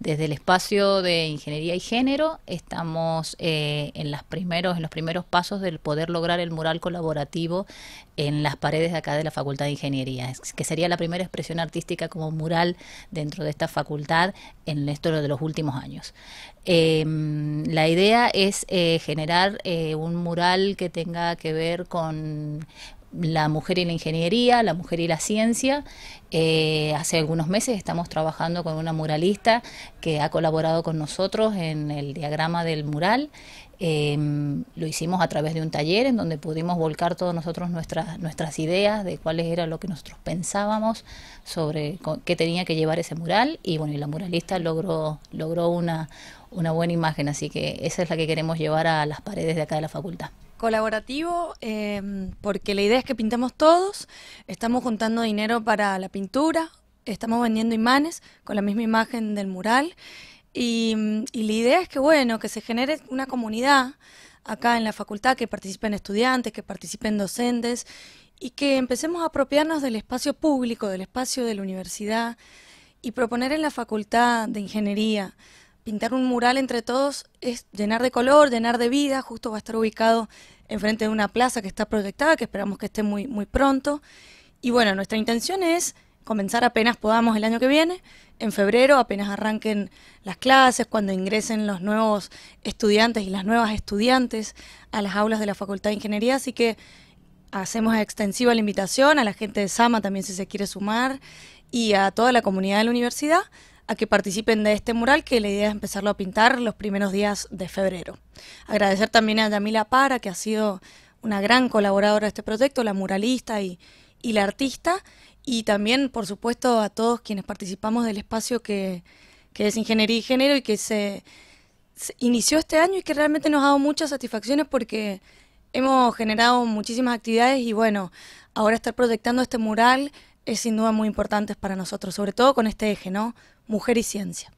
Desde el espacio de ingeniería y género estamos eh, en, los primeros pasos del poder lograr el mural colaborativo en las paredes de acá de la Facultad de Ingeniería, que sería la primera expresión artística como mural dentro de esta facultad en esto de los últimos años. Em, la idea es eh, generar eh, un mural que tenga que ver con la mujer y la ingeniería, la mujer y la ciencia. Eh, hace algunos meses estamos trabajando con una muralista que ha colaborado con nosotros en el diagrama del mural. Em, lo hicimos a través de un taller en donde pudimos volcar todos nosotros nuestras, nuestras ideas de cuáles era lo que nosotros pensábamos sobre qué tenía que llevar ese mural y bueno, y la muralista logró, logró una, una buena imagen, así que esa es la que queremos llevar a las paredes de acá de la facultad colaborativo em, porque la idea es que pintemos todos, estamos juntando dinero para la pintura, estamos vendiendo imanes con la misma imagen del mural y, em, y la idea es que, bueno, que se genere una comunidad acá en la facultad, que participen estudiantes, que participen docentes y que empecemos a apropiarnos del espacio público, del espacio de la universidad y proponer en la facultad de ingeniería. Pintar un mural entre todos es llenar de color, llenar de vida, justo va a estar ubicado enfrente de una plaza que está proyectada, que esperamos que esté muy, muy pronto. Y bueno, nuestra intención es comenzar apenas podamos el año que viene, en febrero, apenas arranquen las clases, cuando ingresen los nuevos estudiantes y las nuevas estudiantes a las aulas de la Facultad de Ingeniería, así que hacemos extensiva la invitación a la gente de Sama también si se quiere sumar y a toda la comunidad de la universidad a que participen de este mural, que la idea es empezarlo a pintar los primeros días de febrero. Agradecer también a Yamila Para, que ha sido una gran colaboradora de este proyecto, la muralista y, la artista, y también, por supuesto, a todos quienes participamos del espacio que, que es Ingeniería y Género y que se, se inició este año y que realmente nos ha dado muchas satisfacciones porque hemos generado muchísimas actividades y bueno, ahora estar proyectando este mural es sin duda muy importante para nosotros, sobre todo con este eje, ¿no? Mujer y ciencia.